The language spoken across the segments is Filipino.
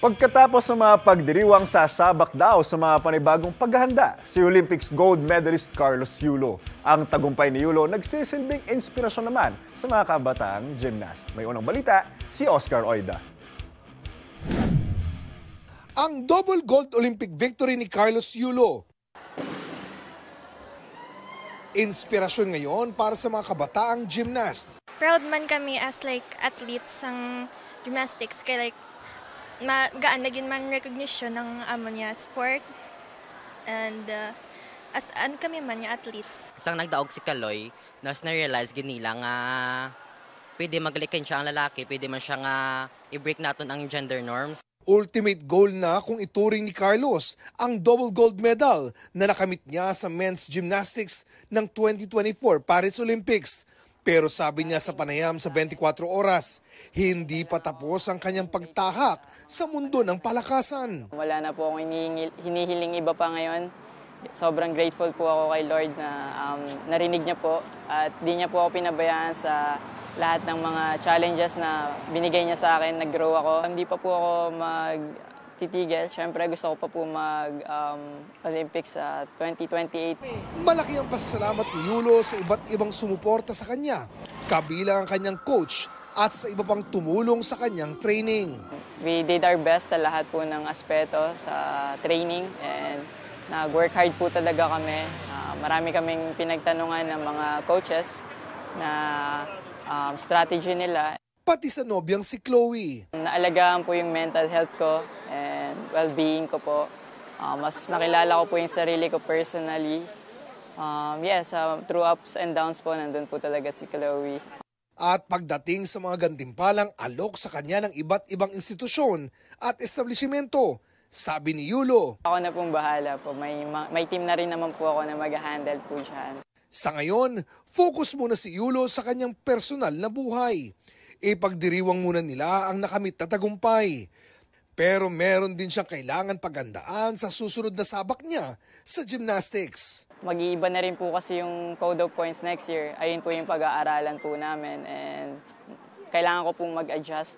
Pagkatapos ng mga pagdiriwang sasabak daw sa mga panibagong paghahanda, si Olympics gold medalist Carlos Yulo. Ang tagumpay ni Yulo nagsisilbing inspirasyon naman sa mga kabataang gymnast. May unang balita, si Oscar Oida. Ang double gold Olympic victory ni Carlos Yulo. Inspirasyon ngayon para sa mga kabataang gymnast. Proud man kami as like athletes ng gymnastics kay like magaan naging man recognition ng amo niya sport and uh, as an kami man nga athletes. Sang nagdaog si Kaloy, nas na-realize ginila nga pwede maglikin siya ang lalaki, pwede man siya nga i-break naton ang gender norms. Ultimate goal na kung ituring ni Carlos ang double gold medal na nakamit niya sa men's gymnastics ng 2024 Paris Olympics. Pero sabi niya sa panayam sa 24 oras, hindi pa tapos ang kanyang pagtahak sa mundo ng palakasan. Wala na po akong hinihiling iba pa ngayon. Sobrang grateful po ako kay Lord na um, narinig niya po at di niya po ako pinabayaan sa lahat ng mga challenges na binigay niya sa akin. Nag-grow ako. Hindi pa po ako mag titigil. Siyempre, gusto ko pa po mag-Olympics um, sa 2028. Malaki ang pasasalamat ni Yulo sa iba't ibang sumuporta sa kanya, kabilang ang kanyang coach at sa iba pang tumulong sa kanyang training. We did our best sa lahat po ng aspeto sa training and nag-work hard po talaga kami. Uh, marami kaming pinagtanungan ng mga coaches na um, strategy nila pati sa nobyang si Chloe. Naalagaan po yung mental health ko And well-being ko po. Uh, mas nakilala ko po yung sarili ko personally. Um, yes, uh, through ups and downs po, nandun po talaga si Chloe. At pagdating sa mga gantimpalang alok sa kanya ng iba't ibang institusyon at establishmento, sabi ni Yulo. Ako na pong bahala po. May, may team na rin naman po ako na mag-handle po dyan. Sa ngayon, focus muna si Yulo sa kanyang personal na buhay. Ipagdiriwang muna nila ang nakamit na tagumpay pero meron din siyang kailangan pagandaan sa susunod na sabak niya sa gymnastics. Mag-iiba na rin po kasi yung code of points next year. Ayun po yung pag-aaralan po namin and kailangan ko pong mag-adjust.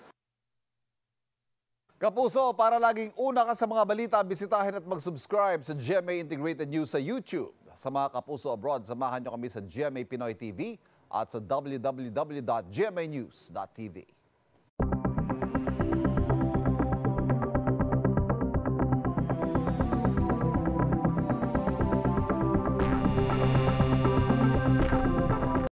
Kapuso, para laging una ka sa mga balita, bisitahin at mag-subscribe sa GMA Integrated News sa YouTube. Sa mga Kapuso Abroad, samahan niyo kami sa GMA Pinoy TV at sa www.gmanews.tv.